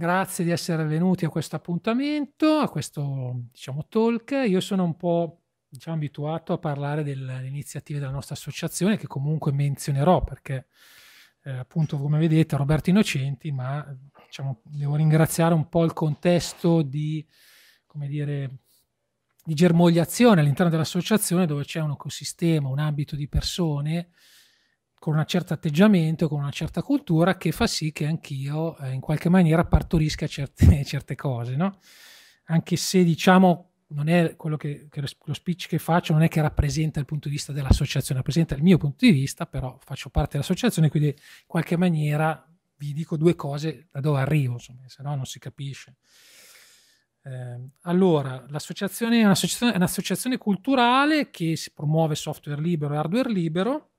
Grazie di essere venuti a questo appuntamento, a questo diciamo, talk. Io sono un po' diciamo, abituato a parlare delle iniziative della nostra associazione che comunque menzionerò perché eh, appunto come vedete Roberto Innocenti, ma diciamo, devo ringraziare un po' il contesto di, dire, di germogliazione all'interno dell'associazione dove c'è un ecosistema, un ambito di persone con un certo atteggiamento, con una certa cultura che fa sì che anch'io eh, in qualche maniera partorisca certe, certe cose, no? Anche se diciamo non è quello che, che, lo speech che faccio non è che rappresenta il punto di vista dell'associazione, rappresenta il mio punto di vista, però faccio parte dell'associazione, quindi in qualche maniera vi dico due cose da dove arrivo, insomma, se no non si capisce. Eh, allora, l'associazione è un'associazione, è un'associazione culturale che si promuove software libero e hardware libero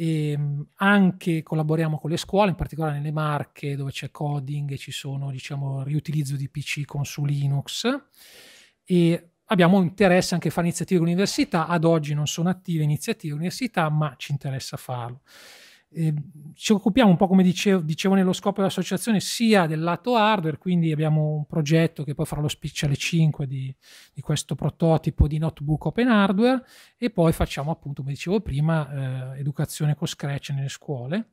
e ehm, anche collaboriamo con le scuole, in particolare nelle Marche dove c'è coding e ci sono diciamo, riutilizzo di PC con su Linux e abbiamo interesse anche a fare iniziative con l'università, ad oggi non sono attive iniziative università ma ci interessa farlo. Ehm, ci occupiamo un po', come dicevo, dicevo nello scopo dell'associazione, sia del lato hardware, quindi abbiamo un progetto che poi farà lo speech alle 5 di, di, questo prototipo di notebook open hardware e poi facciamo appunto, come dicevo prima, eh, educazione con Scratch nelle scuole.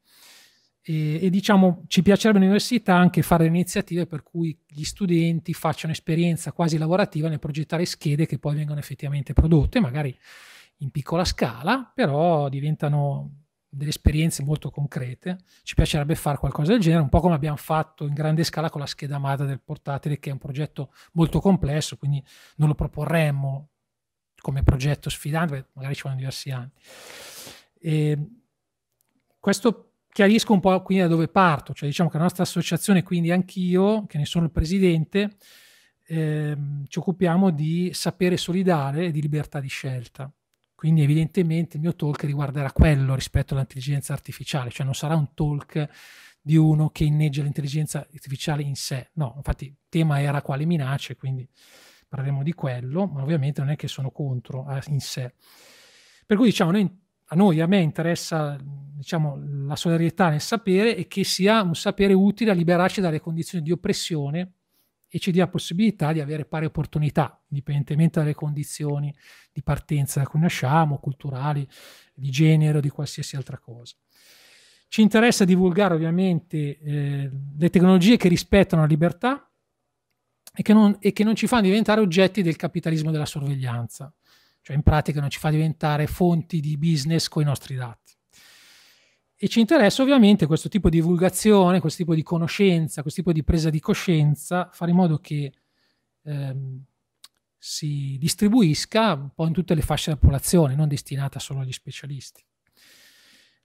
E, e, diciamo ci piacerebbe all'università anche fare iniziative per cui gli studenti facciano esperienza quasi lavorativa nel progettare schede che poi vengono effettivamente prodotte, magari in piccola scala, però diventano delle esperienze molto concrete, ci piacerebbe fare qualcosa del genere, un po' come abbiamo fatto in grande scala con la scheda amata del portatile, che è un progetto molto complesso, quindi non lo proporremmo come progetto sfidante, magari ci vogliono diversi anni. E questo chiarisco un po' quindi da dove parto, cioè diciamo che la nostra associazione, quindi anch'io, che ne sono il presidente, ehm, ci occupiamo di sapere solidale e di libertà di scelta. Quindi evidentemente il mio talk riguarderà quello rispetto all'intelligenza artificiale, cioè non sarà un talk di uno che inneggia l'intelligenza artificiale in sé. No, infatti il tema era quale minacce, quindi parleremo di quello, ma ovviamente non è che sono contro eh, in sé. Per cui diciamo, noi, a noi, a me interessa diciamo, la solidarietà nel sapere e che sia un sapere utile a liberarci dalle condizioni di oppressione e ci dia possibilità di avere pari opportunità, indipendentemente dalle condizioni di partenza da cui nasciamo, culturali, di genere o di qualsiasi altra cosa. Ci interessa divulgare ovviamente eh, le tecnologie che rispettano la libertà e che, non, e che non ci fanno diventare oggetti del capitalismo della sorveglianza, cioè in pratica non ci fa diventare fonti di business con i nostri dati e ci interessa ovviamente questo tipo di divulgazione, questo tipo di conoscenza, questo tipo di presa di coscienza, fare in modo che ehm, si distribuisca un po' in tutte le fasce della popolazione, non destinata solo agli specialisti.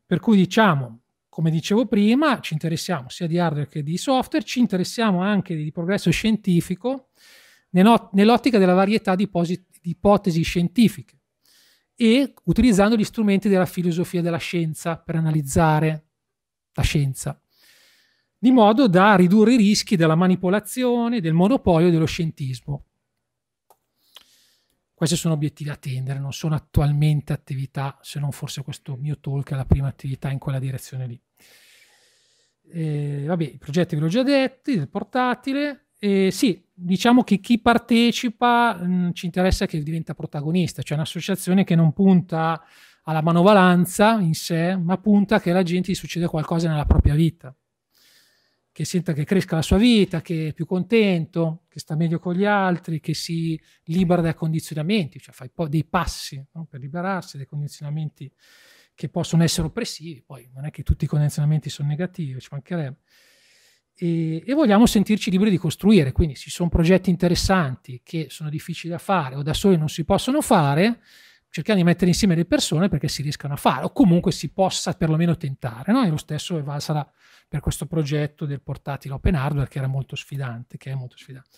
Per cui diciamo, come dicevo prima, ci interessiamo sia di hardware che di software, ci interessiamo anche di progresso scientifico nell'ottica della varietà di, di ipotesi scientifiche e utilizzando gli strumenti della filosofia della scienza per analizzare la scienza, di modo da ridurre i rischi della manipolazione, del monopolio dello scientismo. Questi sono obiettivi a tendere, non sono attualmente attività, se non forse questo mio talk è la prima attività in quella direzione lì. Eh, vabbè, i progetti ve l'ho già detti, del portatile, eh, sì, diciamo che chi partecipa mh, mm, ci interessa che diventa protagonista, cioè un'associazione che non punta alla manovalanza in sé, ma punta che alla gente gli succeda qualcosa nella propria vita, che senta che cresca la sua vita, che è più contento, che sta meglio con gli altri, che si libera dai condizionamenti, cioè fai dei passi no? per liberarsi dai condizionamenti che possono essere oppressivi, poi non è che tutti i condizionamenti sono negativi, ci mancherebbe e, e vogliamo sentirci liberi di costruire. Quindi ci sono progetti interessanti che sono difficili da fare o da soli non si possono fare, cerchiamo di mettere insieme le persone perché si riescano a fare o comunque si possa perlomeno tentare. No? E lo stesso sarà per questo progetto del portatile open hardware che era molto sfidante, che è molto sfidante.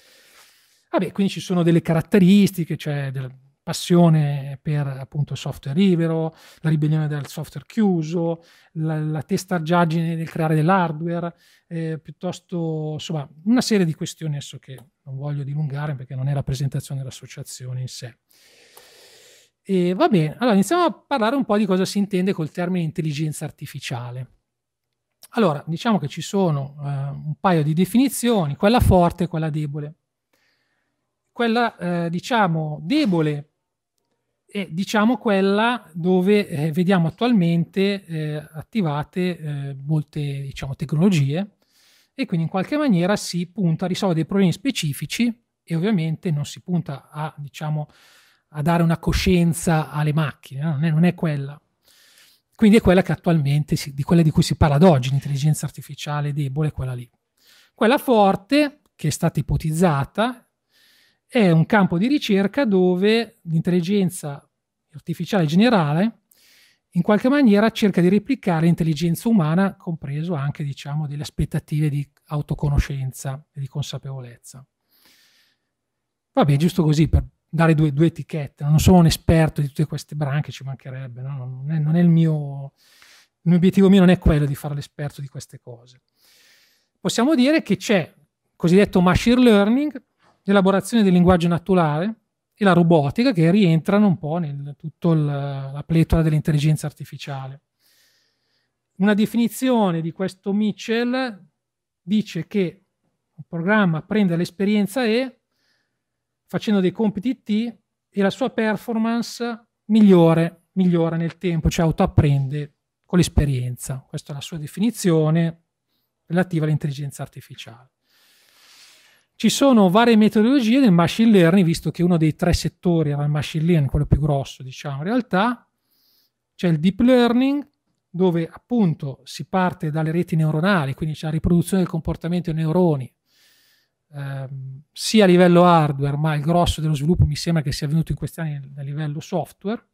Vabbè, quindi ci sono delle caratteristiche, cioè del, passione per appunto il software libero, la ribellione del software chiuso, la, la testargiaggine nel creare dell'hardware, eh, piuttosto insomma una serie di questioni adesso che non voglio dilungare perché non è la presentazione dell'associazione in sé. E va bene, allora iniziamo a parlare un po' di cosa si intende col termine intelligenza artificiale. Allora, diciamo che ci sono eh, un paio di definizioni, quella forte e quella debole. Quella, eh, diciamo, debole è diciamo quella dove eh, vediamo attualmente eh, attivate eh, molte diciamo, tecnologie e quindi in qualche maniera si punta a risolvere dei problemi specifici e ovviamente non si punta a, diciamo, a dare una coscienza alle macchine, no? non, è, non, è, quella. Quindi è quella che attualmente, si, di quella di cui si parla ad oggi, l'intelligenza artificiale debole, quella lì. Quella forte, che è stata ipotizzata, è un campo di ricerca dove l'intelligenza artificiale generale in qualche maniera cerca di replicare l'intelligenza umana, compreso anche diciamo, delle aspettative di autoconoscenza e di consapevolezza. Vabbè, giusto così per dare due, due etichette, non sono un esperto di tutte queste branche, ci mancherebbe, no? non, è, non è il mio, il mio obiettivo mio non è quello di fare l'esperto di queste cose. Possiamo dire che c'è il cosiddetto machine learning, l'elaborazione del linguaggio naturale e la robotica che rientrano un po' nel tutto il, la pletora dell'intelligenza artificiale. Una definizione di questo Mitchell dice che un programma prende l'esperienza E facendo dei compiti T e la sua performance migliore, migliora nel tempo, cioè autoapprende con l'esperienza. Questa è la sua definizione relativa all'intelligenza artificiale ci sono varie metodologie del machine learning, visto che uno dei tre settori era il machine learning, quello più grosso, diciamo, in realtà c'è il deep learning, dove appunto si parte dalle reti neuronali, quindi c'è la riproduzione del comportamento dei neuroni, ehm, sia a livello hardware, ma il grosso dello sviluppo mi sembra che sia avvenuto in questi anni a livello software,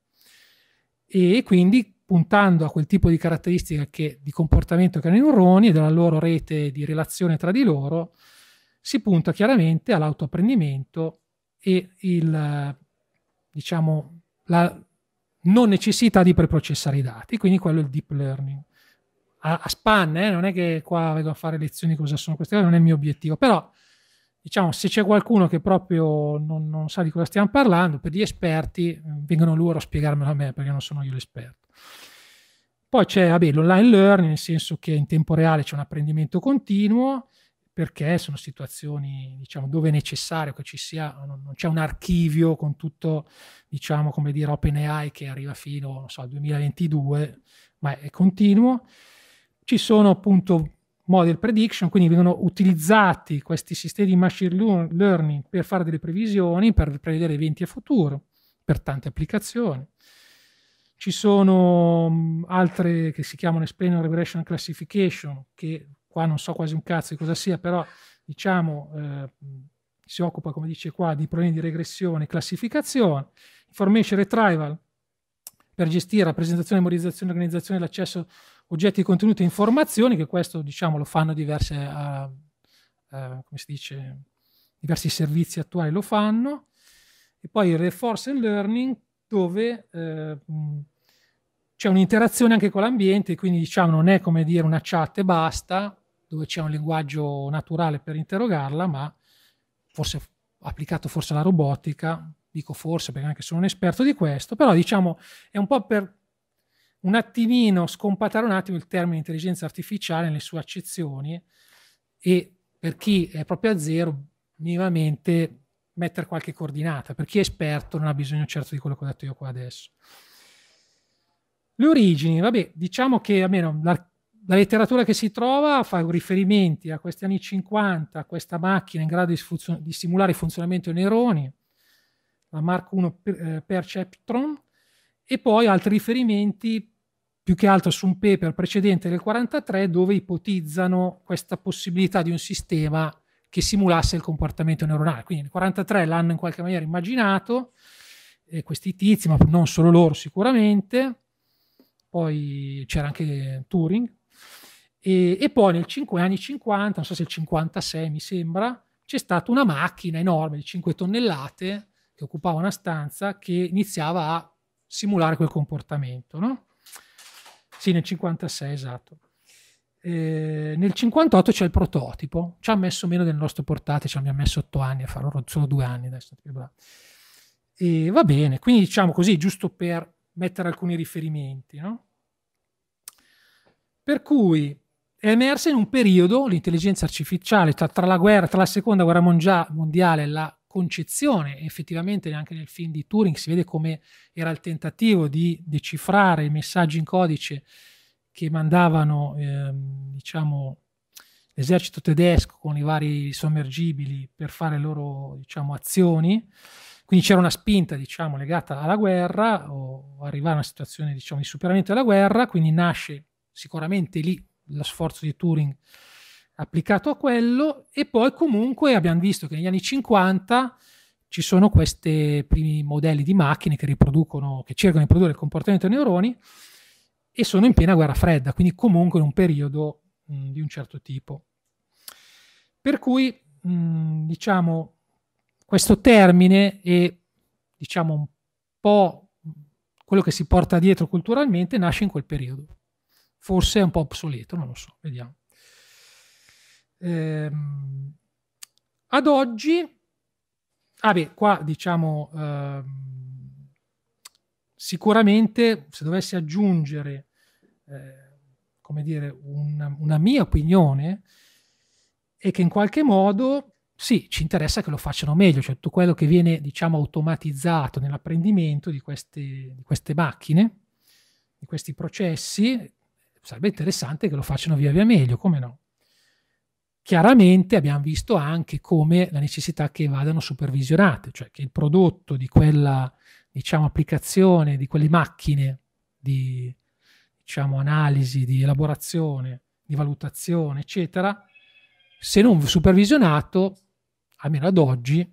e quindi puntando a quel tipo di caratteristiche che, di comportamento che hanno i neuroni e della loro rete di relazione tra di loro, si punta chiaramente all'autoapprendimento e il, diciamo, la non necessità di preprocessare i dati, quindi quello è il deep learning. A, a span, eh, non è che qua vado a fare lezioni cosa sono queste cose, non è il mio obiettivo, però diciamo se c'è qualcuno che proprio non, non sa di cosa stiamo parlando, per gli esperti mm, vengono loro a spiegarmelo a me perché non sono io l'esperto. Poi c'è vabbè, l'online learning, nel senso che in tempo reale c'è un apprendimento continuo, perché sono situazioni diciamo, dove è necessario che ci sia, non, non c'è un archivio con tutto, diciamo, come dire, OpenAI che arriva fino so, al 2022, ma è, è continuo. Ci sono appunto model prediction, quindi vengono utilizzati questi sistemi di machine learning per fare delle previsioni, per prevedere eventi a futuro, per tante applicazioni. Ci sono altre che si chiamano Explainer Regression Classification, che qua non so quasi un cazzo di cosa sia, però diciamo eh, si occupa, come dice qua, di problemi di regressione e classificazione, information retrieval per gestire la presentazione, memorizzazione, organizzazione, l'accesso oggetti, contenuti e informazioni, che questo diciamo lo fanno diverse, uh, uh, come si dice, diversi servizi attuali lo fanno, e poi il Reforce and learning dove uh, c'è un'interazione anche con l'ambiente, quindi diciamo non è come dire una chat e basta, dove c'è un linguaggio naturale per interrogarla, ma forse applicato forse alla robotica, dico forse perché anche sono un esperto di questo, però diciamo è un po' per un attimino scompatare un attimo il termine intelligenza artificiale nelle sue accezioni e per chi è proprio a zero minimamente mettere qualche coordinata, per chi è esperto non ha bisogno certo di quello che ho detto io qua adesso. Le origini, vabbè, diciamo che almeno la, la letteratura che si trova fa riferimenti a questi anni 50, a questa macchina in grado di, di simulare il funzionamento dei neuroni, la Mark 1 eh, Perceptron, e poi altri riferimenti più che altro su un paper precedente del 43 dove ipotizzano questa possibilità di un sistema che simulasse il comportamento neuronale. Quindi nel 43 l'hanno in qualche maniera immaginato, eh, questi tizi, ma non solo loro sicuramente, poi c'era anche Turing, e, e poi 5 anni 50, non so se il 56 mi sembra, c'è stata una macchina enorme di 5 tonnellate che occupava una stanza che iniziava a simulare quel comportamento, no? Sì, nel 56, esatto. Eh, nel 58 c'è il prototipo, ci ha messo meno del nostro portate, ci abbiamo messo 8 anni a farlo, solo 2 anni adesso. E va bene, quindi diciamo così, giusto per mettere alcuni riferimenti. No? Per cui è emersa in un periodo l'intelligenza artificiale tra, tra, la guerra, tra la seconda guerra mondiale e la concezione, effettivamente anche nel film di Turing si vede come era il tentativo di decifrare i messaggi in codice che mandavano eh, diciamo, l'esercito tedesco con i vari sommergibili per fare le loro diciamo, azioni. Quindi c'era una spinta, diciamo, legata alla guerra o arrivare a una situazione, diciamo, di superamento della guerra, quindi nasce sicuramente lì lo sforzo di Turing applicato a quello e poi comunque abbiamo visto che negli anni 50 ci sono questi primi modelli di macchine che riproducono, che cercano di produrre il comportamento dei neuroni e sono in piena guerra fredda, quindi comunque in un periodo mh, di un certo tipo. Per cui, mh, diciamo, questo termine e diciamo un po' quello che si porta dietro culturalmente nasce in quel periodo. Forse è un po' obsoleto, non lo so, vediamo. Ehm, ad oggi, ah beh, qua diciamo eh, sicuramente se dovessi aggiungere, eh, come dire, una, una mia opinione, è che in qualche modo sì, ci interessa che lo facciano meglio, cioè tutto quello che viene, diciamo, automatizzato nell'apprendimento di queste, di queste macchine, di questi processi, sarebbe interessante che lo facciano via via meglio, come no? Chiaramente abbiamo visto anche come la necessità che vadano supervisionate, cioè che il prodotto di quella, diciamo, applicazione, di quelle macchine di, diciamo, analisi, di elaborazione, di valutazione, eccetera, se non supervisionato, almeno ad oggi,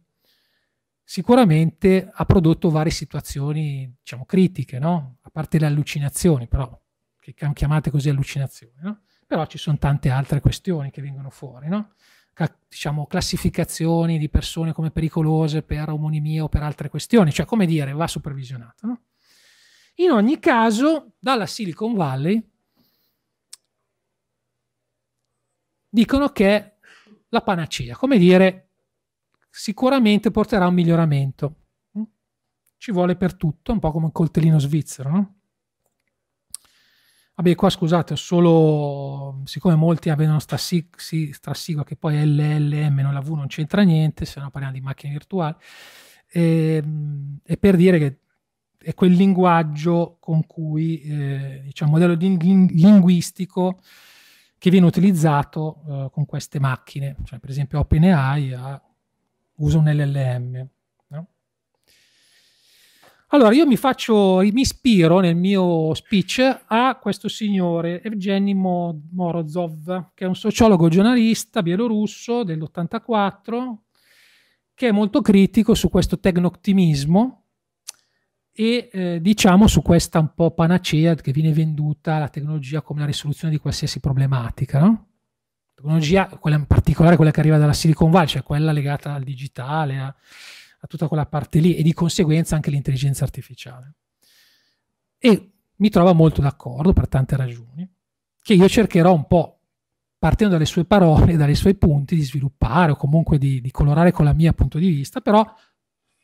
sicuramente ha prodotto varie situazioni, diciamo, critiche, no? A parte le allucinazioni, però, che chiamate così allucinazioni, no? Però ci sono tante altre questioni che vengono fuori, no? diciamo, classificazioni di persone come pericolose per omonimia o per altre questioni, cioè, come dire, va supervisionato, no? In ogni caso, dalla Silicon Valley dicono che è la panacea, come dire sicuramente porterà a un miglioramento. Mm? Ci vuole per tutto, un po' come un coltellino svizzero, no? Vabbè, qua scusate, ho solo, siccome molti avevano sta, sig- si, sta sigla che poi LLM, non la V, non c'entra niente, se no parliamo di macchine virtuali, e, ehm, e per dire che è quel linguaggio con cui, eh, diciamo, modello ling- linguistico che viene utilizzato eh, con queste macchine, cioè per esempio OpenAI ha uso un LLM. No? Allora io mi faccio, mi ispiro nel mio speech a questo signore Evgeny Morozov, che è un sociologo giornalista bielorusso dell'84, che è molto critico su questo tecno-ottimismo e eh, diciamo su questa un po' panacea che viene venduta la tecnologia come la risoluzione di qualsiasi problematica, no? tecnologia, quella in particolare quella che arriva dalla Silicon Valley, cioè quella legata al digitale, a, a tutta quella parte lì e di conseguenza anche l'intelligenza artificiale. E mi trova molto d'accordo per tante ragioni, che io cercherò un po', partendo dalle sue parole, dai suoi punti, di sviluppare o comunque di, di colorare con la mia punto di vista, però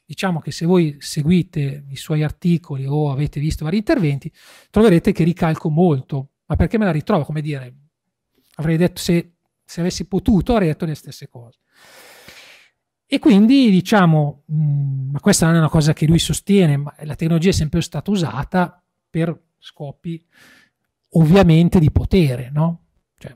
diciamo che se voi seguite i suoi articoli o avete visto vari interventi, troverete che ricalco molto, ma perché me la ritrovo, come dire, avrei detto se se avessi potuto avrei detto le stesse cose. E quindi diciamo, mm, ma questa non è una cosa che lui sostiene, ma la tecnologia è sempre stata usata per scopi ovviamente di potere, no? Cioè,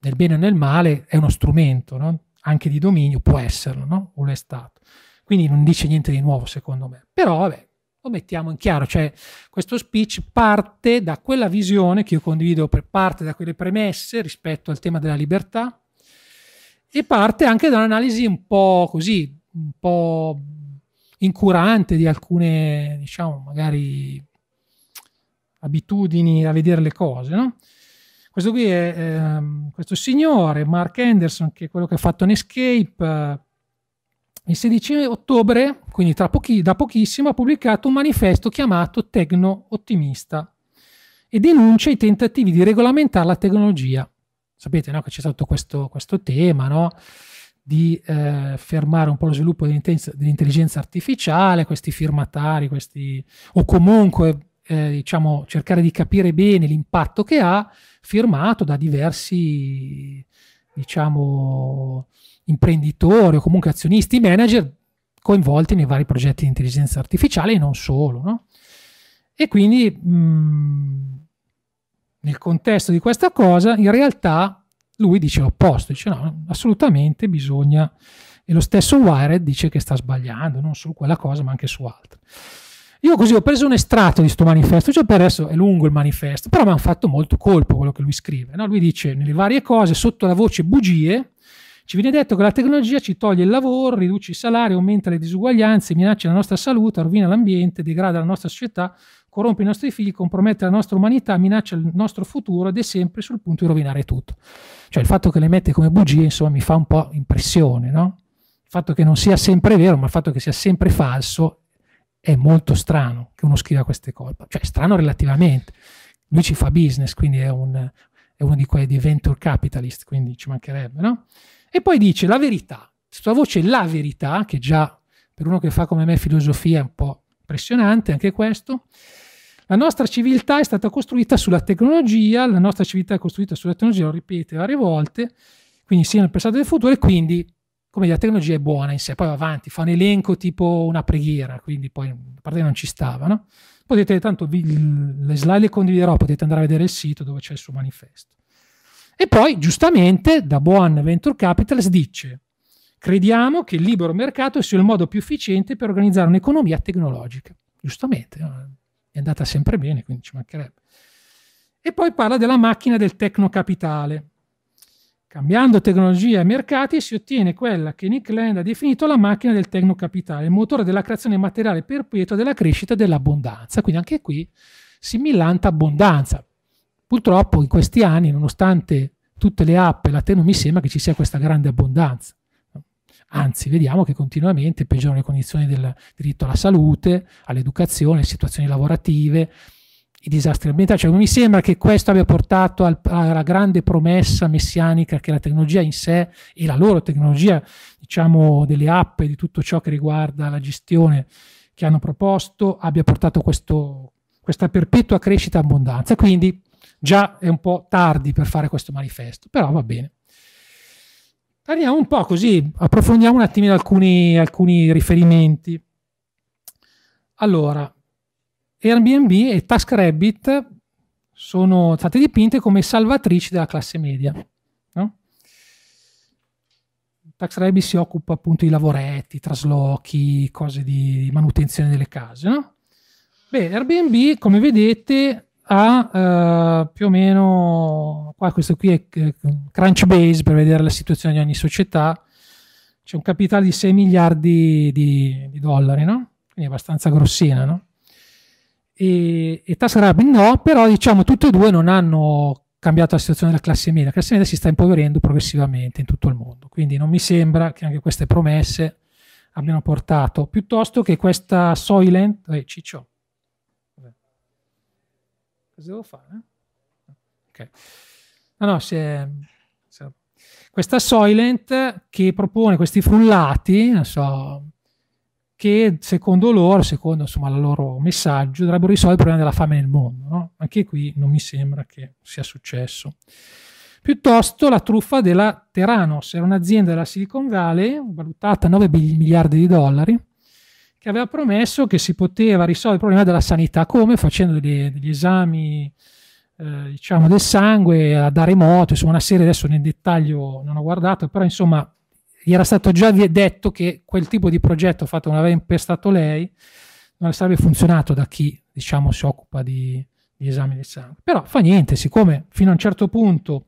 nel bene o nel male è uno strumento, no? Anche di dominio può esserlo, no? O lo è stato. Quindi non dice niente di nuovo, secondo me. Però, vabbè, lo mettiamo in chiaro, cioè questo speech parte da quella visione che io condivido, parte da quelle premesse rispetto al tema della libertà e parte anche da un'analisi un po' così, un po' incurante di alcune, diciamo, magari abitudini a vedere le cose, no? Questo qui è ehm, questo signore, Mark Anderson, che è quello che ha fatto Nescape, eh, il 16 ottobre, quindi pochi, da pochissimo, ha pubblicato un manifesto chiamato Tecno Ottimista e denuncia i tentativi di regolamentare la tecnologia. Sapete no, che c'è stato questo, questo tema no? di eh, fermare un po' lo sviluppo dell'intelligenza artificiale, questi firmatari, questi, o comunque eh, diciamo, cercare di capire bene l'impatto che ha, firmato da diversi diciamo, imprenditori o comunque azionisti, manager coinvolti nei vari progetti di intelligenza artificiale e non solo. No? E quindi mh, mm, nel contesto di questa cosa, in realtà lui dice l'opposto, dice no, assolutamente bisogna, e lo stesso Wired dice che sta sbagliando, non su quella cosa ma anche su altre. Io così ho preso un estratto di questo manifesto, cioè per adesso è lungo il manifesto, però mi ha fatto molto colpo quello che lui scrive. No? Lui dice nelle varie cose, sotto la voce bugie, ci viene detto che la tecnologia ci toglie il lavoro, riduce i salari, aumenta le disuguaglianze, minaccia la nostra salute, rovina l'ambiente, degrada la nostra società, corrompe i nostri figli, compromette la nostra umanità, minaccia il nostro futuro ed è sempre sul punto di rovinare tutto. Cioè il fatto che le mette come bugie, insomma, mi fa un po' impressione, no? Il fatto che non sia sempre vero, ma il fatto che sia sempre falso è molto strano che uno scriva queste cose. Cioè, strano relativamente. Lui ci fa business, quindi è, un, è uno di quei di venture capitalist, quindi ci mancherebbe, no? E poi dice la verità, sua voce la verità, che già per uno che fa come me filosofia è un po' impressionante anche questo, la nostra civiltà è stata costruita sulla tecnologia, la nostra civiltà è costruita sulla tecnologia, lo ripete varie volte, quindi sia nel passato che nel futuro e quindi come la tecnologia è buona in sé, poi va avanti, fa un elenco tipo una preghiera, quindi poi a parte non ci stava, no? Potete, tanto vi, le slide le condividerò, potete andare a vedere il sito dove c'è il suo manifesto. E poi, giustamente, da buon Venture Capitals dice crediamo che il libero mercato sia il modo più efficiente per organizzare un'economia tecnologica. Giustamente, eh, è andata sempre bene, quindi ci mancherebbe. E poi parla della macchina del tecnocapitale. Cambiando tecnologia e mercati si ottiene quella che Nick Land ha definito la macchina del tecnocapitale, il motore della creazione materiale perpetua della crescita dell'abbondanza. Quindi anche qui si abbondanza. Purtroppo in questi anni, nonostante tutte le app e la non mi sembra che ci sia questa grande abbondanza. Anzi, vediamo che continuamente peggiorano le condizioni del diritto alla salute, all'educazione, alle situazioni lavorative, i disastri ambientali. Cioè, non mi sembra che questo abbia portato al, alla grande promessa messianica che la tecnologia in sé e la loro tecnologia, diciamo, delle app e di tutto ciò che riguarda la gestione che hanno proposto, abbia portato questo, questa perpetua crescita e abbondanza. Quindi già è un po' tardi per fare questo manifesto, però va bene. Andiamo un po' così, approfondiamo un attimino alcuni, alcuni riferimenti. Allora, Airbnb e TaskRabbit sono state dipinte come salvatrici della classe media. No? TaskRabbit si occupa appunto di lavoretti, traslochi, cose di manutenzione delle case. No? Beh, Airbnb, come vedete, ha uh, eh, più o meno qua questo qui è Crunchbase per vedere la situazione di ogni società c'è un capitale di 6 miliardi di, di dollari no? quindi abbastanza grossina no? e, e TaskRabbit no però diciamo tutte e due non hanno cambiato la situazione della classe media la classe media si sta impoverendo progressivamente in tutto il mondo quindi non mi sembra che anche queste promesse abbiano portato piuttosto che questa Soylent eh, ciccio Cosa devo fare? Ok. No, no, se, se, questa Soylent che propone questi frullati, non so, che secondo loro, secondo insomma il loro messaggio, dovrebbero risolvere il problema della fame nel mondo. No? Anche qui non mi sembra che sia successo. Piuttosto la truffa della Terranos, era un'azienda della Silicon Valley valutata a 9 miliardi di dollari, che aveva promesso che si poteva risolvere il problema della sanità come facendo degli, degli esami eh, diciamo del sangue a da remoto insomma una serie adesso nel dettaglio non ho guardato, però insomma gli era stato già detto che quel tipo di progetto fatto non l'aveva impestato lei, non sarebbe funzionato da chi diciamo si occupa di, di esami del sangue. Però fa niente, siccome fino a un certo punto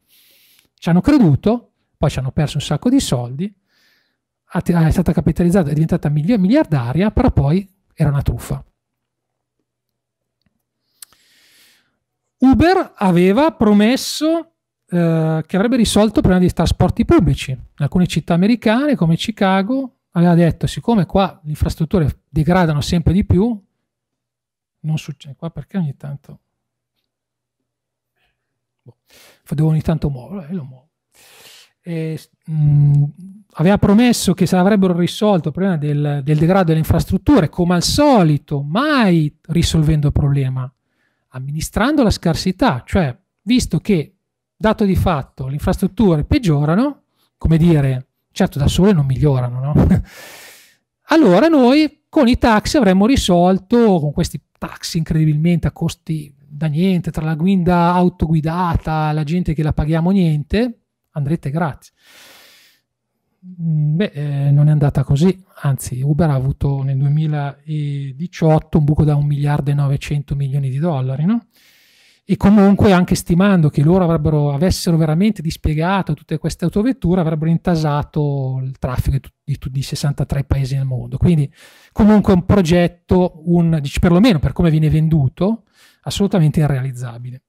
ci hanno creduto, poi ci hanno perso un sacco di soldi, è stata capitalizzata, è diventata miliardaria, però poi era una truffa. Uber aveva promesso eh, che avrebbe risolto il problema dei trasporti pubblici. In alcune città americane, come Chicago, aveva detto, siccome qua le infrastrutture degradano sempre di più, non succede qua perché ogni tanto... Boh, devo ogni tanto muoverlo e eh, lo muovo eh, aveva promesso che se avrebbero risolto il problema del, del, degrado delle infrastrutture, come al solito, mai risolvendo il problema, amministrando la scarsità, cioè visto che, dato di fatto, le infrastrutture peggiorano, come dire, certo da sole non migliorano, no? allora noi con i taxi avremmo risolto, con questi taxi incredibilmente a costi da niente, tra la guida autoguidata, la gente che la paghiamo niente, andrete gratis. Beh, eh, non è andata così, anzi Uber ha avuto nel 2018 un buco da 1 miliardo e 900 milioni di dollari, no? E comunque anche stimando che loro avrebbero, avessero veramente dispiegato tutte queste autovetture, avrebbero intasato il traffico di, di, di 63 paesi nel mondo. Quindi comunque un progetto, un, perlomeno per come viene venduto, assolutamente irrealizzabile.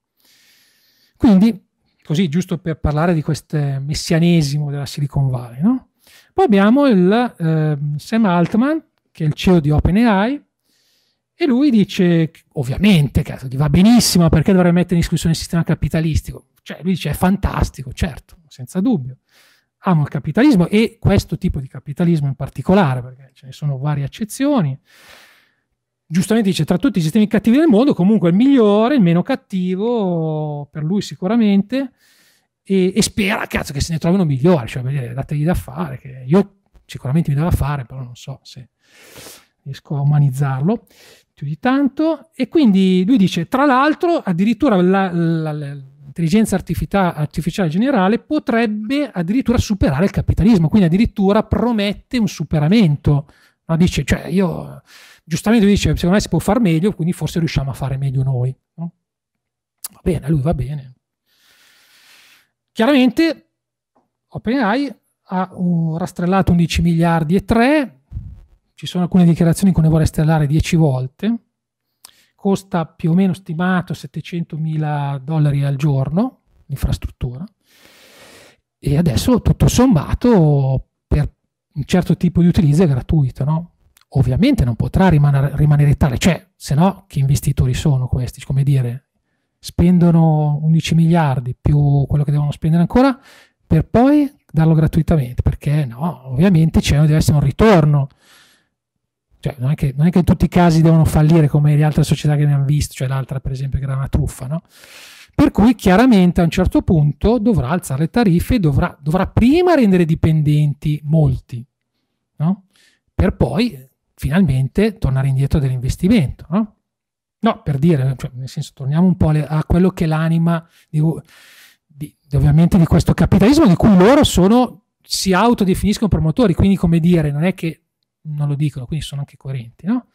Quindi così giusto per parlare di questo messianesimo della Silicon Valley. No? Poi abbiamo il, eh, Sam Altman, che è il CEO di OpenAI, e lui dice, ovviamente, cazzo, va benissimo, perché dovrei mettere in discussione il sistema capitalistico? Cioè, lui dice, è fantastico, certo, senza dubbio. Amo il capitalismo e questo tipo di capitalismo in particolare, perché ce ne sono varie accezioni giustamente dice, tra tutti i sistemi cattivi del mondo, comunque il migliore, il meno cattivo, per lui sicuramente, e, e spera, cazzo, che se ne trovino migliori, cioè, vedete, dategli da fare, che io sicuramente mi devo fare, però non so se riesco a umanizzarlo più di tanto. E quindi lui dice, tra l'altro, addirittura la, la, la, l'intelligenza artificiale generale potrebbe addirittura superare il capitalismo, quindi addirittura promette un superamento No, dice, cioè io, giustamente dice, secondo me si può fare meglio, quindi forse riusciamo a fare meglio noi. No? Va bene, lui va bene. Chiaramente OpenAI ha un rastrellato 11 miliardi e 3, ci sono alcune dichiarazioni che ne vuole rastrellare 10 volte, costa più o meno stimato 700 mila dollari al giorno l'infrastruttura e adesso tutto sommato un certo tipo di utilizzo è gratuito, no? Ovviamente non potrà rimanere, rimanere tale, cioè, se no, che investitori sono questi? Come dire, spendono 11 miliardi più quello che devono spendere ancora per poi darlo gratuitamente, perché no, ovviamente c'è, deve essere un ritorno. Cioè, non, è che, non è che in tutti i casi devono fallire come le altre società che ne hanno visto, cioè l'altra per esempio che era una truffa, no? Per cui chiaramente a un certo punto dovrà alzare le tariffe e dovrà, dovrà prima rendere dipendenti molti, no? per poi eh, finalmente tornare indietro dell'investimento. No? no? per dire, cioè, nel senso, torniamo un po' a quello che è l'anima di, di, ovviamente di questo capitalismo di cui loro sono, si autodefiniscono promotori, quindi come dire, non è che non lo dicono, quindi sono anche coerenti. No?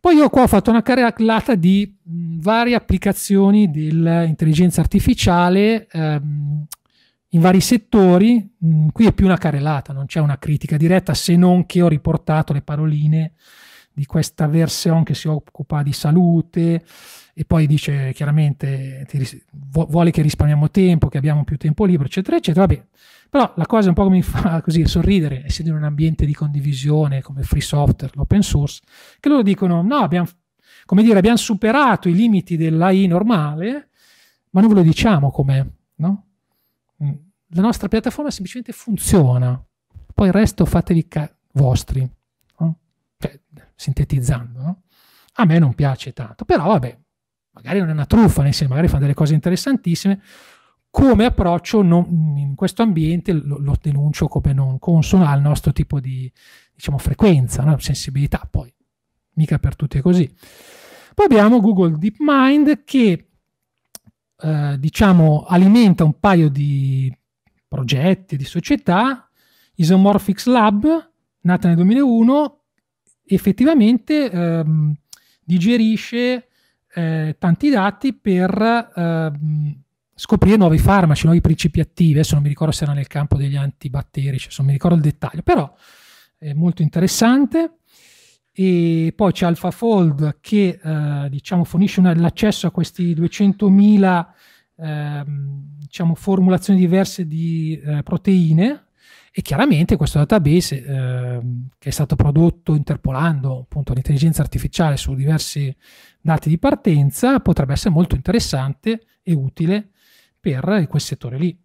Poi io qua ho fatto una carrellata di mm, varie applicazioni dell'intelligenza artificiale ehm, in vari settori. Mm, qui è più una carrellata, non c'è una critica diretta, se non che ho riportato le paroline di questa versione che si occupa di salute, e poi dice chiaramente ti, vuole che risparmiamo tempo, che abbiamo più tempo libero, eccetera, eccetera. Vabbè. Però la cosa un po' che mi fa così sorridere, essendo in un ambiente di condivisione come free software, l'open source, che loro dicono no, abbiamo, come dire, abbiamo superato i limiti dell'AI normale, ma non ve lo diciamo com'è, no? Mm. La nostra piattaforma semplicemente funziona, poi il resto fatevi ca- vostri, no? cioè, sintetizzando, no? A me non piace tanto, però vabbè, magari non è una truffa, nel senso magari fa delle cose interessantissime, come approccio non, in questo ambiente lo, lo, denuncio come non consono al nostro tipo di diciamo, frequenza, no? sensibilità, poi mica per tutti è così. Poi abbiamo Google DeepMind che eh, diciamo alimenta un paio di progetti, di società, Isomorphics Lab, nata nel 2001, effettivamente ehm, digerisce eh, tanti dati per eh, scoprire nuovi farmaci, nuovi principi attivi. Adesso non mi ricordo se era nel campo degli antibatterici, non mi ricordo il dettaglio, però è molto interessante. E poi c'è AlphaFold che eh, diciamo, fornisce una, l'accesso a questi 200.000 ehm, diciamo, formulazioni diverse di eh, proteine e chiaramente questo database, eh, che è stato prodotto interpolando appunto l'intelligenza artificiale su diversi dati di partenza, potrebbe essere molto interessante e utile per quel settore lì.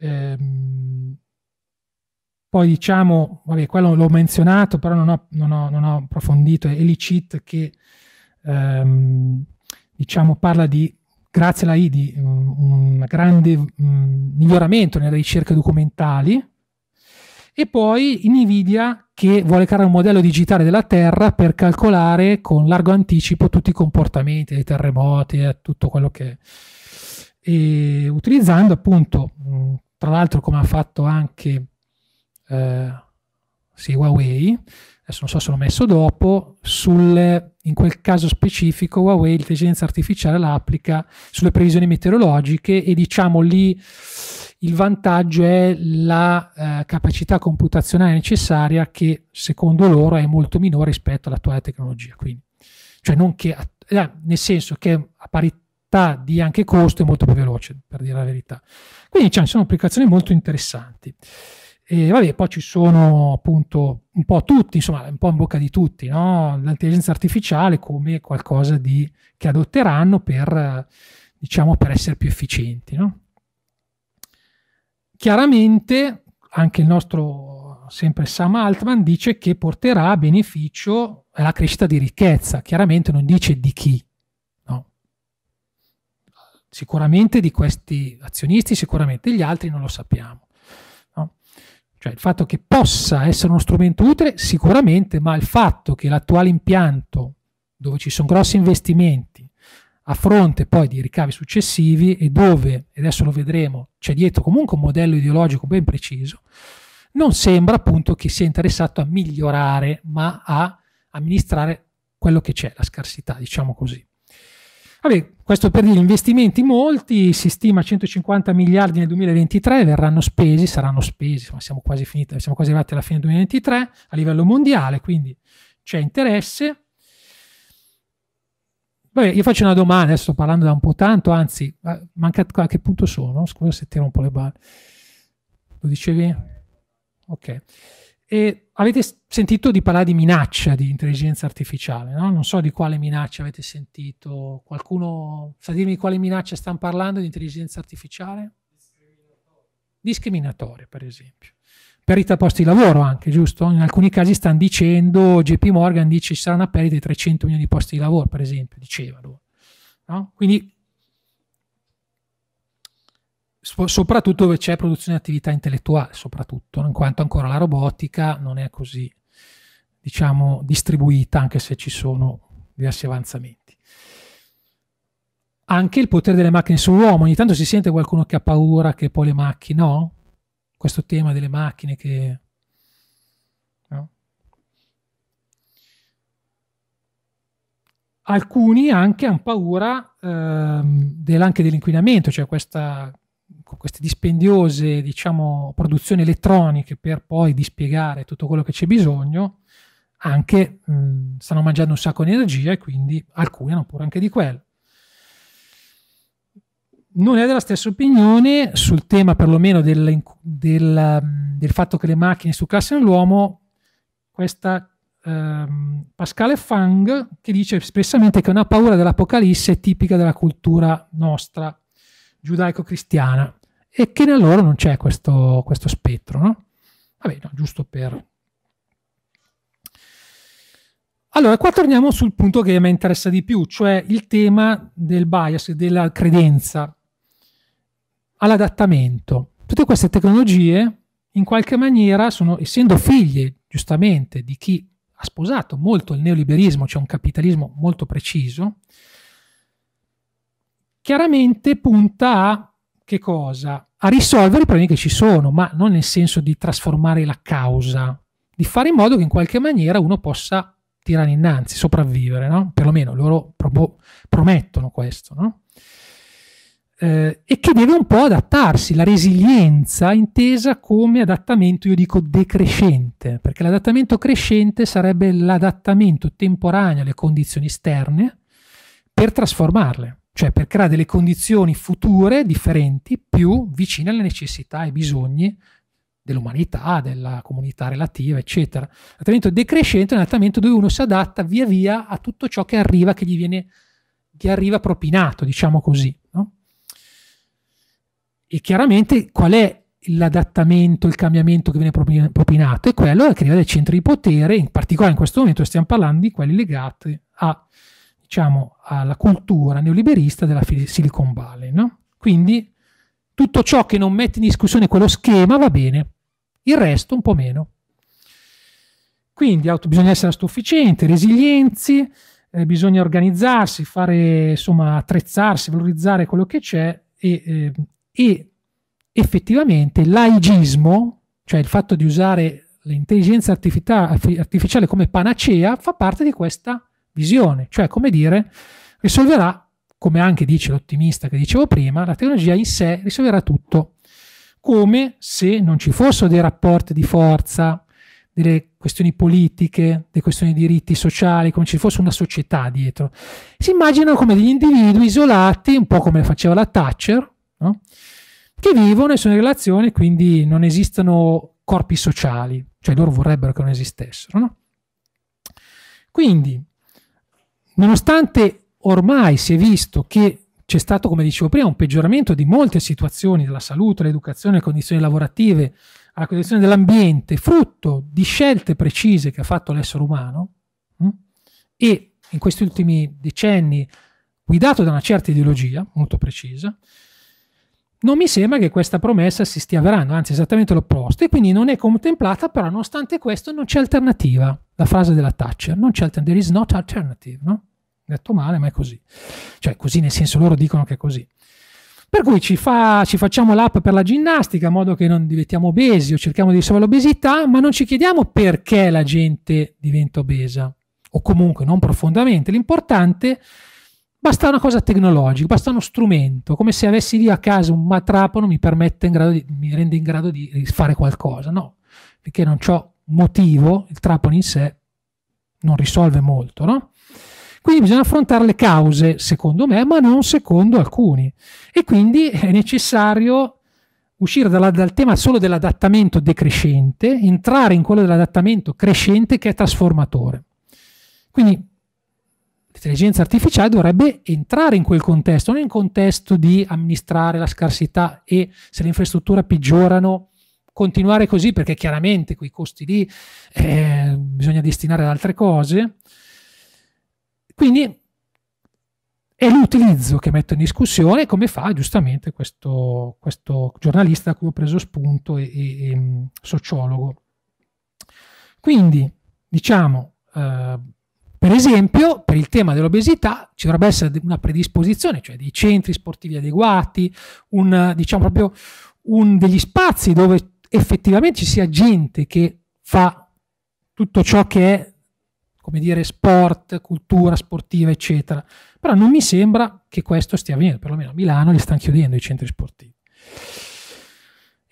Ehm, poi diciamo, vabbè, quello l'ho menzionato, però non ho, non ho, non ho approfondito, è Elicit che ehm, diciamo parla di grazie alla IDI, eh, un grande mm, miglioramento nelle ricerche documentali. E poi Nvidia che vuole creare un modello digitale della Terra per calcolare con largo anticipo tutti i comportamenti, dei terremoti e eh, tutto quello che... È. E utilizzando appunto, mm, tra l'altro come ha fatto anche eh, sì, Huawei, adesso non so se l'ho messo dopo, sul, in quel caso specifico Huawei l'intelligenza artificiale la applica sulle previsioni meteorologiche e diciamo lì il vantaggio è la eh, capacità computazionale necessaria che secondo loro è molto minore rispetto all'attuale tecnologia. Quindi, cioè non che, eh, nel senso che a parità di anche costo è molto più veloce, per dire la verità. Quindi diciamo, sono applicazioni molto interessanti. E vabbè, poi ci sono appunto un po' tutti, insomma, un po' in bocca di tutti, no? l'intelligenza artificiale come qualcosa di, che adotteranno per, diciamo, per essere più efficienti. No? Chiaramente anche il nostro, sempre Sam Altman, dice che porterà a beneficio alla crescita di ricchezza, chiaramente non dice di chi. Sicuramente di questi azionisti, sicuramente gli altri non lo sappiamo cioè il fatto che possa essere uno strumento utile sicuramente, ma il fatto che l'attuale impianto, dove ci sono grossi investimenti, a fronte poi di ricavi successivi e dove, e adesso lo vedremo, c'è dietro comunque un modello ideologico ben preciso, non sembra appunto che sia interessato a migliorare, ma a amministrare quello che c'è, la scarsità, diciamo così. Vabbè, questo per dire investimenti molti, si stima 150 miliardi nel 2023, verranno spesi, saranno spesi, insomma siamo quasi, finiti, siamo quasi arrivati alla fine del 2023 a livello mondiale, quindi c'è interesse. Vabbè, io faccio una domanda, adesso sto parlando da un po' tanto, anzi, manca a che punto sono? Scusa se tiro un po' le balle. Lo dicevi? Ok. E avete sentito di parlare di minaccia di intelligenza artificiale, no? Non so di quale minaccia avete sentito. Qualcuno sa dirmi di quale minaccia stanno parlando di intelligenza artificiale? Discriminatoria, per esempio. Perita posti di lavoro anche, giusto? In alcuni casi stanno dicendo, JP Morgan dice ci sarà una perdita di 300 milioni di posti di lavoro, per esempio, diceva lui. No? Quindi soprattutto dove c'è produzione di attività intellettuale, soprattutto, in quanto ancora la robotica non è così, diciamo, distribuita, anche se ci sono diversi avanzamenti. Anche il potere delle macchine sull'uomo, ogni tanto si sente qualcuno che ha paura che poi le macchine, no? Questo tema delle macchine che... No? Alcuni anche hanno paura ehm, del, anche dell'inquinamento, cioè questa, ecco, queste dispendiose diciamo, produzioni elettroniche per poi dispiegare tutto quello che c'è bisogno, anche mh, stanno mangiando un sacco di energia e quindi alcuni hanno pure anche di quello. Non è della stessa opinione sul tema perlomeno del, del, del fatto che le macchine surclassino l'uomo, questa ehm, Pascale Fang che dice espressamente che una paura dell'Apocalisse è tipica della cultura nostra giudaico-cristiana e che nel loro non c'è questo, questo, spettro. No? Vabbè, no, giusto per... Allora, qua torniamo sul punto che a me interessa di più, cioè il tema del bias, della credenza, all'adattamento. Tutte queste tecnologie, in qualche maniera, sono, essendo figlie, giustamente, di chi ha sposato molto il neoliberismo, cioè un capitalismo molto preciso, chiaramente punta a che cosa? A risolvere i problemi che ci sono, ma non nel senso di trasformare la causa, di fare in modo che in qualche maniera uno possa tirare innanzi, sopravvivere, no? Perlomeno loro proprio promettono questo, no? eh, e che deve un po' adattarsi, la resilienza intesa come adattamento, io dico decrescente, perché l'adattamento crescente sarebbe l'adattamento temporaneo alle condizioni esterne per trasformarle cioè per creare delle condizioni future differenti più vicine alle necessità e ai bisogni dell'umanità, della comunità relativa, eccetera. Adattamento decrescente è un adattamento dove uno si adatta via via a tutto ciò che arriva, che gli viene gli arriva propinato, diciamo così. No? E chiaramente qual è l'adattamento, il cambiamento che viene propinato? È quello che arriva dai centri di potere, in particolare in questo momento stiamo parlando di quelli legati a diciamo, alla cultura neoliberista della Silicon Valley. No? Quindi tutto ciò che non mette in discussione quello schema va bene, il resto un po' meno. Quindi auto, bisogna essere autosufficienti, resilienzi, eh, bisogna organizzarsi, fare, insomma, attrezzarsi, valorizzare quello che c'è e, eh, e effettivamente l'aigismo, cioè il fatto di usare l'intelligenza artificiale come panacea, fa parte di questa visione, cioè come dire risolverà, come anche dice l'ottimista che dicevo prima, la tecnologia in sé risolverà tutto, come se non ci fossero dei rapporti di forza, delle questioni politiche, delle questioni di diritti sociali, come se ci fosse una società dietro. Si immaginano come degli individui isolati, un po' come faceva la Thatcher, no? che vivono e sono in relazione, quindi non esistono corpi sociali, cioè loro vorrebbero che non esistessero. No? Quindi Nonostante ormai si è visto che c'è stato, come dicevo prima, un peggioramento di molte situazioni, dalla salute, all'educazione, alle condizioni lavorative, alla condizione dell'ambiente, frutto di scelte precise che ha fatto l'essere umano mh? Hm? e in questi ultimi decenni guidato da una certa ideologia molto precisa, non mi sembra che questa promessa si stia avverando, anzi esattamente l'opposto, e quindi non è contemplata, però nonostante questo non c'è alternativa. La frase della Thatcher, non c'è alternativa, there is not alternative, no? detto male, ma è così. Cioè, così nel senso loro dicono che è così. Per cui ci, fa, ci facciamo l'app per la ginnastica in modo che non diventiamo obesi o cerchiamo di risolvere l'obesità, ma non ci chiediamo perché la gente diventa obesa o comunque non profondamente. L'importante basta una cosa tecnologica, basta uno strumento, come se avessi lì a casa un matrapano mi, di, mi rende in grado di fare qualcosa. No, perché non ho motivo, il trapano in sé non risolve molto, no? Quindi bisogna affrontare le cause, secondo me, ma non secondo alcuni. E quindi è necessario uscire dalla, dal tema solo dell'adattamento decrescente, entrare in quello dell'adattamento crescente che è trasformatore. Quindi l'intelligenza artificiale dovrebbe entrare in quel contesto, non in contesto di amministrare la scarsità e se le infrastrutture peggiorano continuare così perché chiaramente quei costi lì eh, bisogna destinare ad altre cose, quindi è l'utilizzo che metto in discussione, come fa giustamente questo, questo giornalista a cui ho preso spunto e, e, e mm, sociologo. Quindi, diciamo, eh, per esempio, per il tema dell'obesità ci dovrebbe essere una predisposizione, cioè dei centri sportivi adeguati, un, diciamo proprio un, degli spazi dove effettivamente ci sia gente che fa tutto ciò che è come dire, sport, cultura sportiva, eccetera. Però non mi sembra che questo stia avvenendo, perlomeno a Milano li stanno chiudendo i centri sportivi.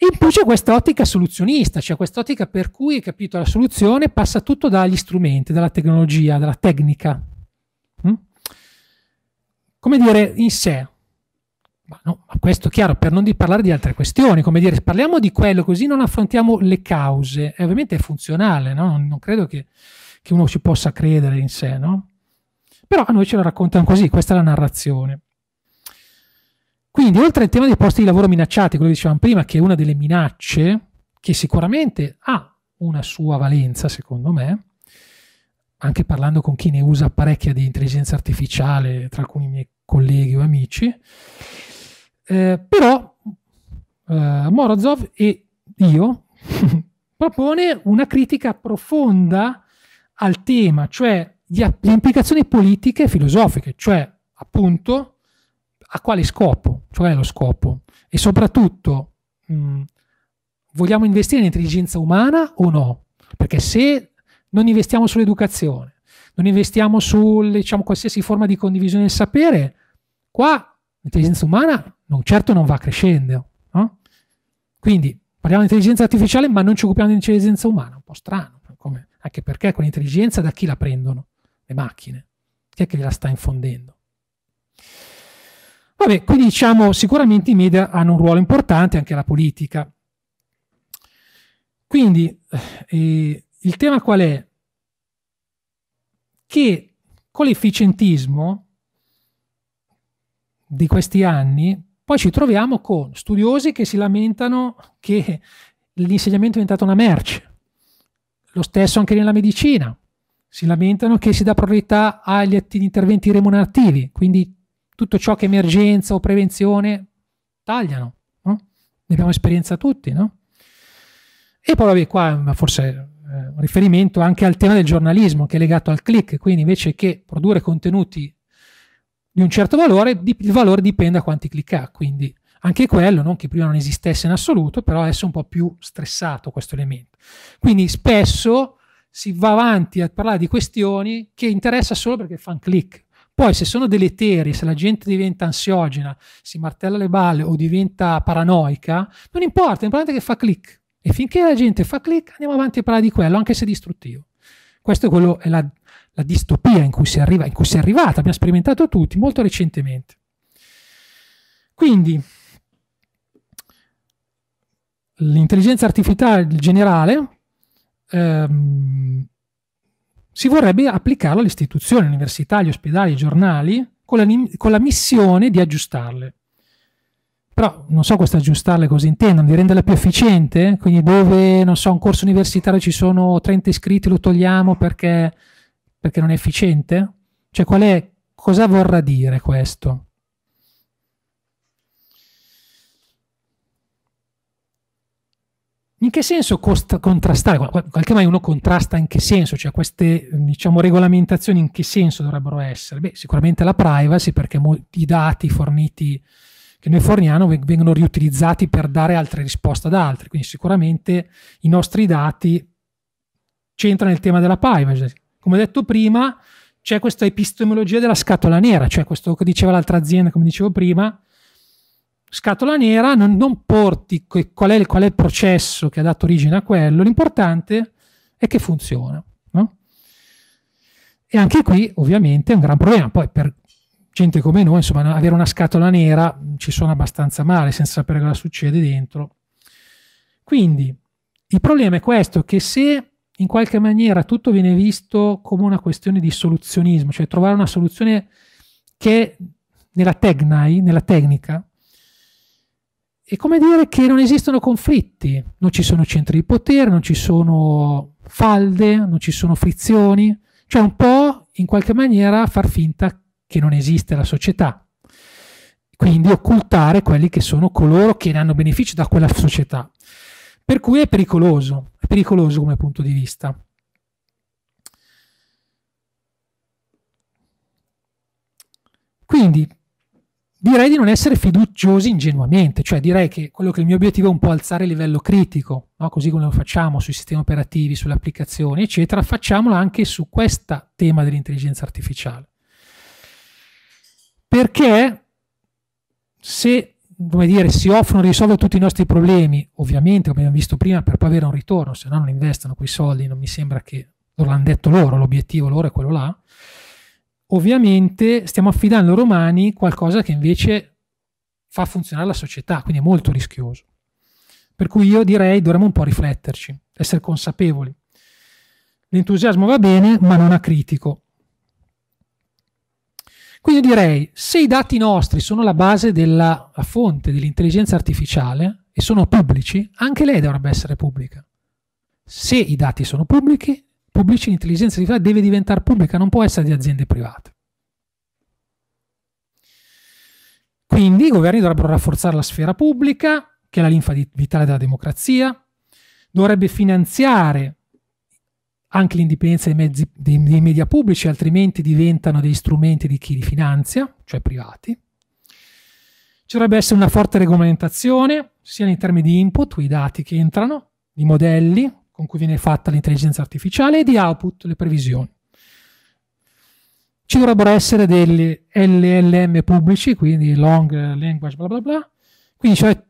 E in più c'è ottica soluzionista, cioè questa ottica per cui, capito, la soluzione passa tutto dagli strumenti, dalla tecnologia, dalla tecnica. Mm? Come dire, in sé. Ma, no, ma questo è chiaro, per non parlare di altre questioni, come dire, parliamo di quello, così non affrontiamo le cause. E ovviamente è funzionale, no? non credo che che uno ci possa credere in sé, no? Però a noi ce la raccontano così, questa è la narrazione. Quindi, oltre al tema dei posti di lavoro minacciati, quello che dicevamo prima, che è una delle minacce, che sicuramente ha una sua valenza, secondo me, anche parlando con chi ne usa parecchia di intelligenza artificiale, tra alcuni miei colleghi o amici, eh, però eh, Morozov e io propone una critica profonda al tema, cioè di, le implicazioni politiche e filosofiche, cioè appunto a quale scopo, cioè lo scopo e soprattutto mh, vogliamo investire nell'intelligenza umana o no? Perché se non investiamo sull'educazione, non investiamo su diciamo, qualsiasi forma di condivisione del sapere, qua l'intelligenza umana non, certo non va crescendo. No? Quindi parliamo di intelligenza artificiale ma non ci occupiamo di intelligenza umana, un po' strano. Come? anche perché quell'intelligenza da chi la prendono? Le macchine. Chi è che gliela sta infondendo? Vabbè, quindi diciamo sicuramente i media hanno un ruolo importante, anche la politica. Quindi eh, il tema qual è? Che con l'efficientismo di questi anni poi ci troviamo con studiosi che si lamentano che l'insegnamento è diventato una merce. Lo stesso anche nella medicina. Si lamentano che si dà priorità agli interventi remunerativi, quindi tutto ciò che è emergenza o prevenzione tagliano. No? Ne abbiamo esperienza tutti, no? E poi, vabbè, qua forse eh, un riferimento anche al tema del giornalismo che è legato al click, quindi invece che produrre contenuti di un certo valore, il valore dipende da quanti click ha, quindi anche quello, non che prima non esistesse in assoluto, però adesso è un po' più stressato questo elemento. Quindi spesso si va avanti a parlare di questioni che interessa solo perché fan click. Poi se sono deleterie, se la gente diventa ansiogena, si martella le balle o diventa paranoica, non importa, l'importante è che fa click. E finché la gente fa click andiamo avanti a parlare di quello, anche se distruttivo. Questa è, quello, è la, la, distopia in cui, si arriva, in cui si è arrivata, abbiamo sperimentato tutti molto recentemente. Quindi, l'intelligenza artificiale generale ehm, si vorrebbe applicarla alle istituzioni, alle università, agli ospedali, ai giornali, con la, con la, missione di aggiustarle. Però non so questo aggiustarle cosa intendono, di renderla più efficiente, quindi dove, non so, un corso universitario ci sono 30 iscritti, lo togliamo perché, perché non è efficiente? Cioè, qual è, cosa vorrà dire questo? In che senso costa, contrastare? Qualche mai uno contrasta in che senso? Cioè queste diciamo, regolamentazioni in che senso dovrebbero essere? Beh, sicuramente la privacy perché i dati forniti che noi forniamo vengono riutilizzati per dare altre risposte ad altri, quindi sicuramente i nostri dati c'entrano nel tema della privacy. Come ho detto prima, c'è questa epistemologia della scatola nera, cioè questo che diceva l'altra azienda, come dicevo prima, scatola nera, non, non porti qual è, qual è, il processo che ha dato origine a quello, l'importante è che funziona. No? E anche qui ovviamente è un gran problema, poi per gente come noi, insomma, avere una scatola nera ci suona abbastanza male senza sapere cosa succede dentro. Quindi il problema è questo, che se in qualche maniera tutto viene visto come una questione di soluzionismo, cioè trovare una soluzione che nella, tecnai, nella tecnica, è come dire che non esistono conflitti, non ci sono centri di potere, non ci sono falde, non ci sono frizioni, cioè un po' in qualche maniera far finta che non esiste la società. Quindi occultare quelli che sono coloro che ne hanno beneficio da quella società. Per cui è pericoloso, è pericoloso come punto di vista. Quindi direi di non essere fiduciosi ingenuamente, cioè direi che quello che il mio obiettivo è un po' alzare il livello critico, no? così come lo facciamo sui sistemi operativi, sulle applicazioni, eccetera, facciamolo anche su questo tema dell'intelligenza artificiale. Perché se come dire, si offrono di risolvere tutti i nostri problemi, ovviamente, come abbiamo visto prima, per poi avere un ritorno, se no non investono quei soldi, non mi sembra che lo hanno detto loro, l'obiettivo loro è quello là. Ovviamente stiamo affidando ai romani qualcosa che invece fa funzionare la società, quindi è molto rischioso. Per cui io direi dovremmo un po' rifletterci, essere consapevoli. L'entusiasmo va bene, ma non a critico. Quindi direi, se i dati nostri sono la base della la fonte dell'intelligenza artificiale e sono pubblici, anche lei dovrebbe essere pubblica. Se i dati sono pubblici, pubblici l'intelligenza artificiale deve diventare pubblica, non può essere di aziende private. Quindi i governi dovrebbero rafforzare la sfera pubblica, che è la linfa vitale della democrazia, dovrebbe finanziare anche l'indipendenza dei, mezzi, dei, dei media pubblici, altrimenti diventano degli strumenti di chi li finanzia, cioè privati. Ci dovrebbe essere una forte regolamentazione, sia nei termini di input, i dati che entrano, i modelli, con cui viene fatta l'intelligenza artificiale e di output, le previsioni. Ci dovrebbero essere degli LLM pubblici, quindi long language bla bla bla, quindi cioè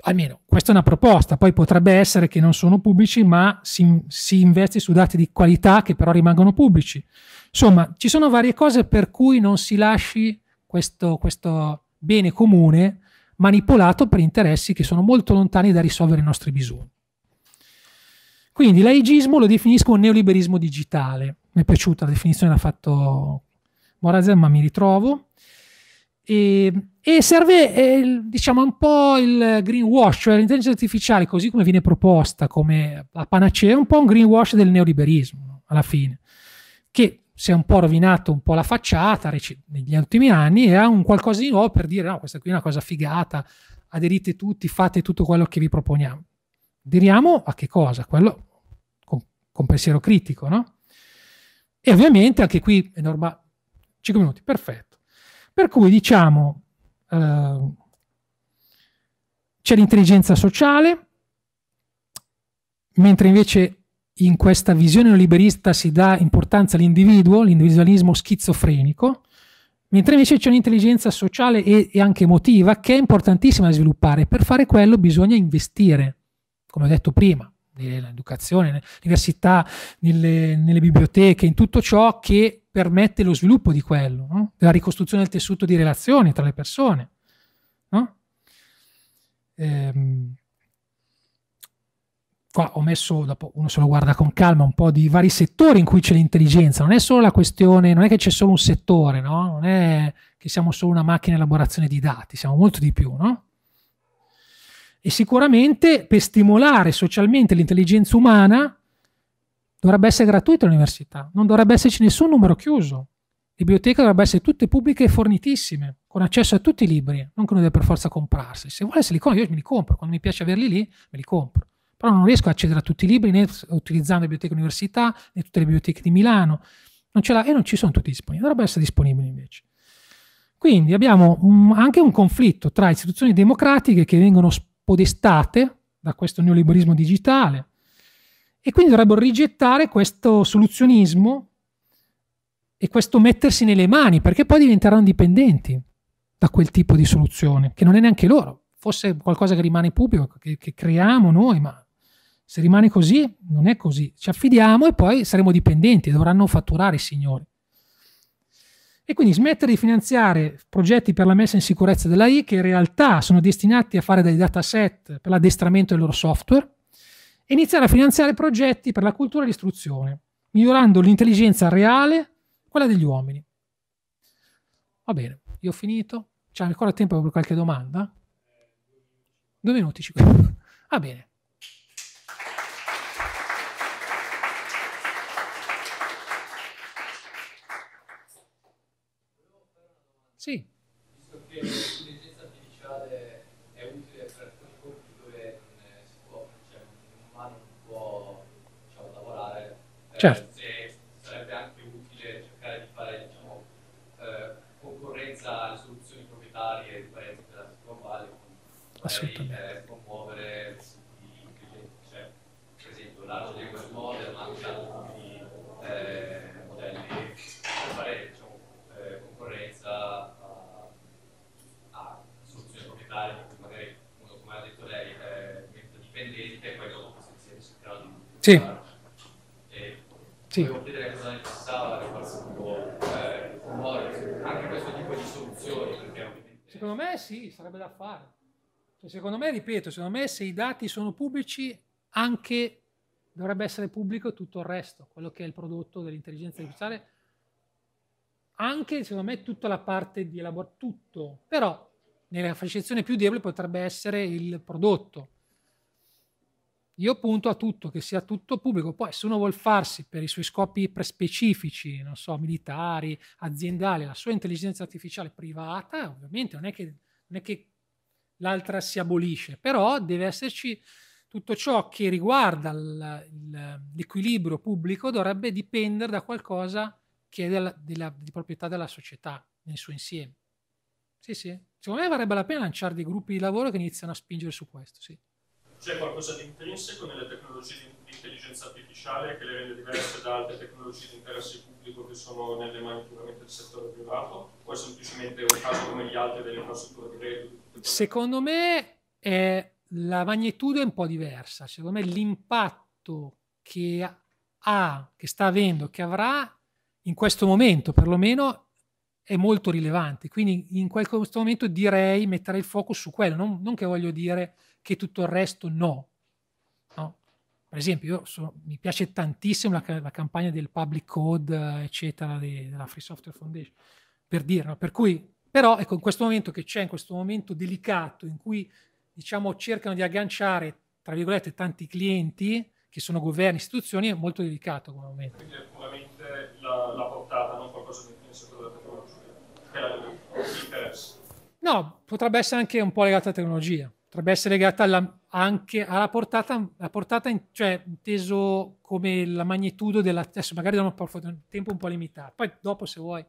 almeno questa è una proposta, poi potrebbe essere che non sono pubblici, ma si, si, investe su dati di qualità che però rimangono pubblici. Insomma, ci sono varie cose per cui non si lasci questo, questo bene comune manipolato per interessi che sono molto lontani da risolvere i nostri bisogni. Quindi l'aigismo lo definisco un neoliberismo digitale. Mi è piaciuta la definizione, l'ha fatto Morazem, ma mi ritrovo. E, e serve, eh, diciamo, un po' il greenwash, cioè l'intelligenza artificiale, così come viene proposta come la panacea, è un po' un greenwash del neoliberismo, no? alla fine, che si è un po' rovinato un po' la facciata negli ultimi anni e ha un qualcosa di nuovo per dire no, questa qui è una cosa figata, aderite tutti, fate tutto quello che vi proponiamo. Aderiamo a che cosa? Quello con pensiero critico, no? E ovviamente anche qui è normale. 5 minuti, perfetto. Per cui diciamo, eh, c'è l'intelligenza sociale, mentre invece in questa visione neoliberista si dà importanza all'individuo, l'individualismo schizofrenico, mentre invece c'è un'intelligenza sociale e, e, anche emotiva che è importantissima da sviluppare. Per fare quello bisogna investire, come ho detto prima nell'educazione, nell'università, nelle, nelle biblioteche, in tutto ciò che permette lo sviluppo di quello, no? della ricostruzione del tessuto di relazioni tra le persone. No? Ehm, qua ho messo, dopo uno se lo guarda con calma, un po' di vari settori in cui c'è l'intelligenza, non è solo la questione, non è che c'è solo un settore, no? non è che siamo solo una macchina di elaborazione di dati, siamo molto di più, no? E sicuramente per stimolare socialmente l'intelligenza umana dovrebbe essere gratuita l'università, non dovrebbe esserci nessun numero chiuso. Le biblioteche dovrebbero essere tutte pubbliche e fornitissime, con accesso a tutti i libri, non che uno deve per forza comprarsi. Se vuole se li compro, io me li compro, quando mi piace averli lì, me li compro. Però non riesco ad accedere a tutti i libri, né utilizzando le biblioteche università, né tutte le biblioteche di Milano. Non ce l'ha e non ci sono tutti disponibili, dovrebbero essere disponibili invece. Quindi abbiamo un, anche un conflitto tra istituzioni democratiche che vengono podestate da questo neoliberismo digitale e quindi dovrebbero rigettare questo soluzionismo e questo mettersi nelle mani perché poi diventeranno dipendenti da quel tipo di soluzione che non è neanche loro, fosse qualcosa che rimane pubblico, che, che creiamo noi, ma se rimane così non è così, ci affidiamo e poi saremo dipendenti, dovranno fatturare i signori e quindi smettere di finanziare progetti per la messa in sicurezza dell'AI che in realtà sono destinati a fare dei dataset per l'addestramento del loro software e iniziare a finanziare progetti per la cultura e l'istruzione, migliorando l'intelligenza reale, quella degli uomini. Va bene, io ho finito. C'è ancora tempo per qualche domanda? Due minuti, cinque. Va bene. Sì. Visto che l'intelligenza artificiale è utile per alcuni compiti dove non eh, si può, cioè un umano non può diciamo, lavorare, eh, certo. Eh, sarebbe anche utile cercare di fare diciamo, eh, concorrenza alle soluzioni proprietarie di paesi della Silicon Valley, Assolutamente. Eh, Eh, sì. Volevo chiedere cosa ne passava eh, per farsi un po' rumore, anche questo tipo di soluzioni. Perché... Secondo me sì, sarebbe da fare. Cioè, secondo me, ripeto, secondo me se i dati sono pubblici, anche dovrebbe essere pubblico tutto il resto, quello che è il prodotto dell'intelligenza artificiale, anche secondo me tutta la parte di elaborazione, tutto, però nella fasciazione più debole potrebbe essere il prodotto io punto a tutto, che sia tutto pubblico. Poi se uno vuol farsi per i suoi scopi specifici, non so, militari, aziendali, la sua intelligenza artificiale privata, ovviamente non è che, non è che l'altra si abolisce, però deve esserci tutto ciò che riguarda l'equilibrio pubblico dovrebbe dipendere da qualcosa che è della, della, di proprietà della società nel suo insieme. Sì, sì. Secondo me varrebbe la pena lanciare dei gruppi di lavoro che iniziano a spingere su questo, sì. C'è qualcosa di intrinseco nelle tecnologie di intelligenza artificiale che le rende diverse da altre tecnologie di interesse pubblico che sono nelle mani puramente del settore privato? O è semplicemente un caso come gli altri delle infrastrutture di rete? Secondo me è, la magnitudo è un po' diversa. Secondo me l'impatto che ha, che sta avendo, che avrà in questo momento perlomeno è molto rilevante. Quindi in questo momento direi metterei il focus su quello, non, non, che voglio dire che tutto il resto no. no. Per esempio, so, mi piace tantissimo la, la, campagna del public code, eh, eccetera, de, della Free Software Foundation, per dirlo. Per cui, però, ecco, in questo momento che c'è, in questo momento delicato in cui, diciamo, cercano di agganciare, tra virgolette, tanti clienti, che sono governi, istituzioni, è molto delicato come momento. Quindi, No, potrebbe essere anche un po' legata alla tecnologia, potrebbe essere legata alla, anche alla portata, la portata in, cioè inteso come la magnitudo della... Adesso magari da un tempo un po' limitato, poi dopo se vuoi